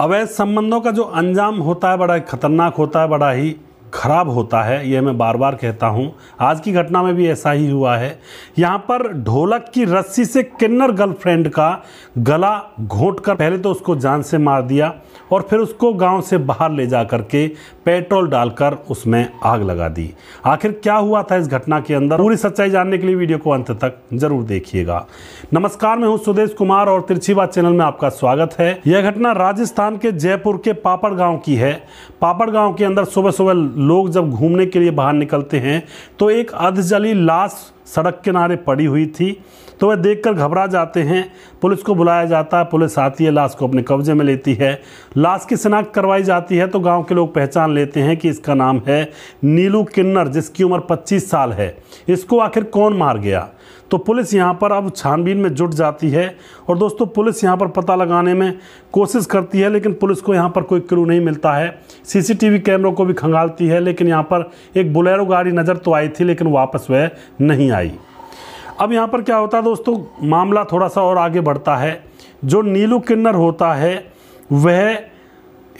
अवैध संबंधों का जो अंजाम होता है बड़ा खतरनाक होता है बड़ा ही खराब होता है यह मैं बार बार कहता हूँ आज की घटना में भी ऐसा ही हुआ है यहाँ पर ढोलक की रस्सी से किन्नर गर्लफ्रेंड का गला घोट कर पहले तो उसको जान से मार दिया और फिर उसको गांव से बाहर ले जा करके पेट्रोल डालकर उसमें आग लगा दी आखिर क्या हुआ था इस घटना के अंदर पूरी सच्चाई जानने के लिए वीडियो को अंत तक जरूर देखिएगा नमस्कार मैं हूँ सुदेश कुमार और तिरछी बात चैनल में आपका स्वागत है यह घटना राजस्थान के जयपुर के पापड़ गाँव की है पापड़ गाँव के अंदर सुबह सुबह लोग जब घूमने के लिए बाहर निकलते हैं तो एक अधजली लाश सड़क किनारे पड़ी हुई थी तो वह देखकर घबरा जाते हैं पुलिस को बुलाया जाता है पुलिस आती है लाश को अपने कब्जे में लेती है लाश की शिनाख्त करवाई जाती है तो गांव के लोग पहचान लेते हैं कि इसका नाम है नीलू किन्नर जिसकी उम्र 25 साल है इसको आखिर कौन मार गया तो पुलिस यहाँ पर अब छानबीन में जुट जाती है और दोस्तों पुलिस यहाँ पर पता लगाने में कोशिश करती है लेकिन पुलिस को यहाँ पर कोई क्रू नहीं मिलता है सीसीटीवी कैमरों को भी खंगालती है लेकिन यहाँ पर एक बुलेरो गाड़ी नज़र तो आई थी लेकिन वापस वह नहीं आई अब यहाँ पर क्या होता है दोस्तों मामला थोड़ा सा और आगे बढ़ता है जो नीलू किन्नर होता है वह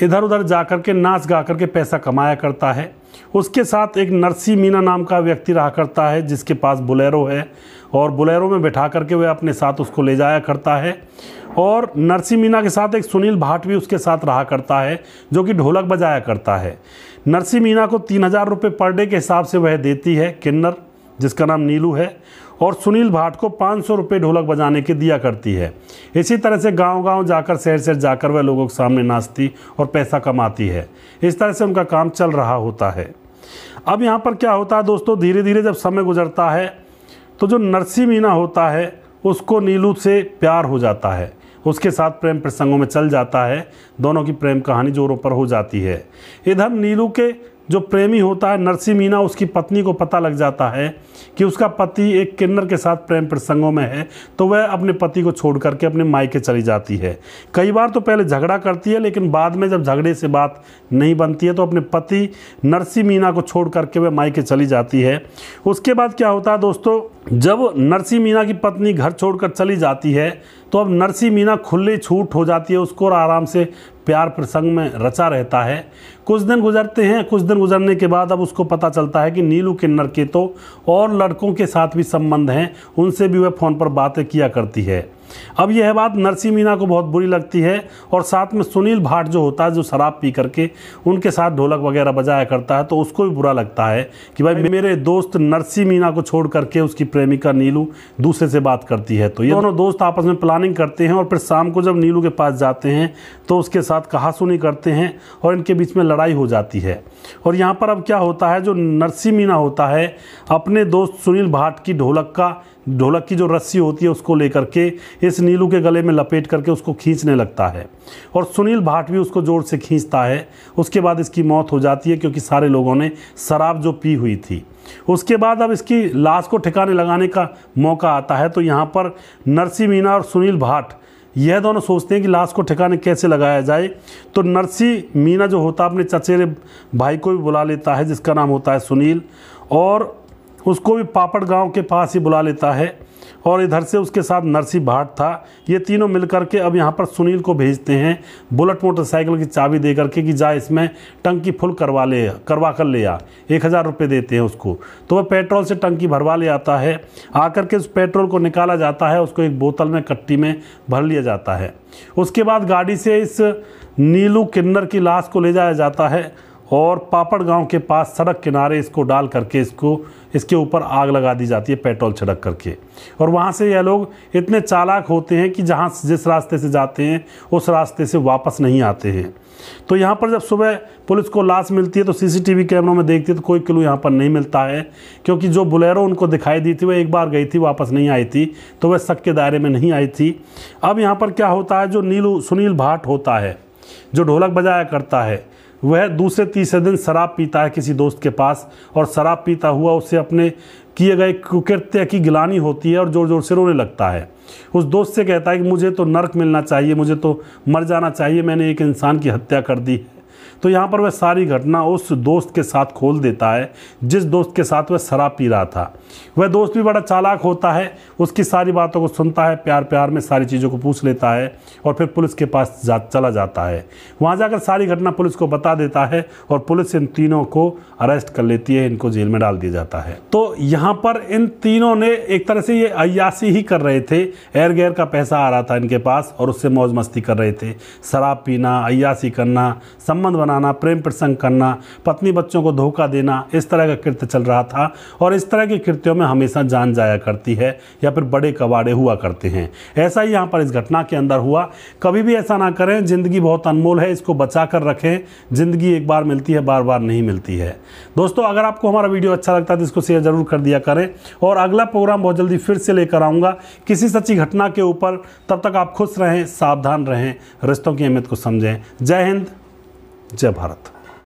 इधर उधर जा कर के नाच गा करके पैसा कमाया करता है उसके साथ एक नरसी मीना नाम का व्यक्ति रहा करता है जिसके पास बुलेरो है और बुलेरो में बैठा करके वह अपने साथ उसको ले जाया करता है और नरसी मीना के साथ एक सुनील भाट भी उसके साथ रहा करता है जो कि ढोलक बजाया करता है नरसी मीना को तीन हज़ार रुपये पर डे के हिसाब से वह देती है किन्नर जिसका नाम नीलू है और सुनील भाट को पाँच सौ रुपये ढोलक बजाने के दिया करती है इसी तरह से गांव-गांव जाकर शहर शहर जाकर वह लोगों के सामने नाचती और पैसा कमाती है इस तरह से उनका काम चल रहा होता है अब यहाँ पर क्या होता है दोस्तों धीरे धीरे जब समय गुजरता है तो जो नरसी मीना होता है उसको नीलू से प्यार हो जाता है उसके साथ प्रेम प्रसंगों में चल जाता है दोनों की प्रेम कहानी जोरों पर हो जाती है इधर नीलू के जो प्रेमी होता है नरसी मीना उसकी पत्नी को पता लग जाता है कि उसका पति एक किन्नर के साथ प्रेम प्रसंगों में है तो वह अपने पति को छोड़ करके अपने मायके चली जाती है कई बार तो पहले झगड़ा करती है लेकिन बाद में जब झगड़े से बात नहीं बनती है तो अपने पति नरसी मीना को छोड़ करके वह मायके चली जाती है उसके बाद क्या होता है दोस्तों जब नरसी मीना की पत्नी घर छोड़कर चली जाती है तो अब नरसी मीना खुले छूट हो जाती है उसको और आराम से प्यार प्रसंग में रचा रहता है कुछ दिन गुजरते हैं कुछ दिन गुजरने के बाद अब उसको पता चलता है कि नीलू किन्नर के तो और लड़कों के साथ भी संबंध हैं उनसे भी वह फ़ोन पर बातें किया करती है अब यह बात नरसी मीना को बहुत बुरी लगती है और साथ में सुनील भाट जो होता है जो शराब पी करके उनके साथ ढोलक वगैरह बजाया करता है तो उसको भी बुरा लगता है कि भाई मेरे दोस्त नरसी मीना को छोड़ करके उसकी प्रेमिका नीलू दूसरे से बात करती है तो ये दोनों दोस्त आपस में प्लानिंग करते हैं और फिर शाम को जब नीलू के पास जाते हैं तो उसके साथ कहा करते हैं और इनके बीच में लड़ाई हो जाती है और यहाँ पर अब क्या होता है जो नरसी मीना होता है अपने दोस्त सुनील भाट की ढोलक का ढोलक की जो रस्सी होती है उसको लेकर के इस नीलू के गले में लपेट करके उसको खींचने लगता है और सुनील भाट भी उसको ज़ोर से खींचता है उसके बाद इसकी मौत हो जाती है क्योंकि सारे लोगों ने शराब जो पी हुई थी उसके बाद अब इसकी लाश को ठिकाने लगाने का मौका आता है तो यहाँ पर नरसी मीना और सुनील भाट यह दोनों सोचते हैं कि लाश को ठिकाने कैसे लगाया जाए तो नरसी मीना जो होता है अपने चचेरे भाई को भी बुला लेता है जिसका नाम होता है सुनील और उसको भी पापड़ गांव के पास ही बुला लेता है और इधर से उसके साथ नरसी भाट था ये तीनों मिलकर के अब यहाँ पर सुनील को भेजते हैं बुलेट मोटरसाइकिल की चाबी दे करके कि जा इसमें टंकी फुल करवा ले करवा कर ले आ एक हज़ार रुपये देते हैं उसको तो वह पेट्रोल से टंकी भरवा ले आता है आकर के उस पेट्रोल को निकाला जाता है उसको एक बोतल में कट्टी में भर लिया जाता है उसके बाद गाड़ी से इस नीलू किन्नर की लाश को ले जाया जाता है और पापड़ गांव के पास सड़क किनारे इसको डाल करके इसको इसके ऊपर आग लगा दी जाती है पेट्रोल छिड़क करके और वहाँ से यह लोग इतने चालाक होते हैं कि जहाँ जिस रास्ते से जाते हैं उस रास्ते से वापस नहीं आते हैं तो यहाँ पर जब सुबह पुलिस को लाश मिलती है तो सीसीटीवी कैमरों में देखती है तो कोई क्लू यहाँ पर नहीं मिलता है क्योंकि जो बुलेरो उनको दिखाई दी थी वह एक बार गई थी वापस नहीं आई थी तो वह शक के दायरे में नहीं आई थी अब यहाँ पर क्या होता है जो नीलू सुनील भाट होता है जो ढोलक बजाया करता है वह दूसरे तीसरे दिन शराब पीता है किसी दोस्त के पास और शराब पीता हुआ उससे अपने किए गए कुकृत्य की गिलानी होती है और ज़ोर ज़ोर से रोने लगता है उस दोस्त से कहता है कि मुझे तो नर्क मिलना चाहिए मुझे तो मर जाना चाहिए मैंने एक इंसान की हत्या कर दी है तो यहाँ पर वह सारी घटना उस दोस्त के साथ खोल देता है जिस दोस्त के साथ वह शराब पी रहा था वह दोस्त भी बड़ा चालाक होता है उसकी सारी बातों को सुनता है प्यार प्यार में सारी चीज़ों को पूछ लेता है और फिर पुलिस के पास जा चला जाता है वहाँ जाकर सारी घटना पुलिस को बता देता है और पुलिस इन तीनों को अरेस्ट कर लेती है इनको जेल में डाल दिया जाता है तो यहाँ पर इन तीनों ने एक तरह से ये अयासी ही कर रहे थे एयर गैर का पैसा आ रहा था इनके पास और उससे मौज मस्ती कर रहे थे शराब पीना अयासी करना सम संबंध बनाना प्रेम प्रसंग करना पत्नी बच्चों को धोखा देना इस तरह का कृत्य चल रहा था और इस तरह के कृत्यों में हमेशा जान जाया करती है या फिर बड़े कबाड़े हुआ करते हैं ऐसा ही यहाँ पर इस घटना के अंदर हुआ कभी भी ऐसा ना करें ज़िंदगी बहुत अनमोल है इसको बचा कर रखें ज़िंदगी एक बार मिलती है बार बार नहीं मिलती है दोस्तों अगर आपको हमारा वीडियो अच्छा लगता है तो इसको शेयर ज़रूर कर दिया करें और अगला प्रोग्राम बहुत जल्दी फिर से लेकर आऊँगा किसी सच्ची घटना के ऊपर तब तक आप खुश रहें सावधान रहें रिश्तों की अहमियत को समझें जय हिंद जय भारत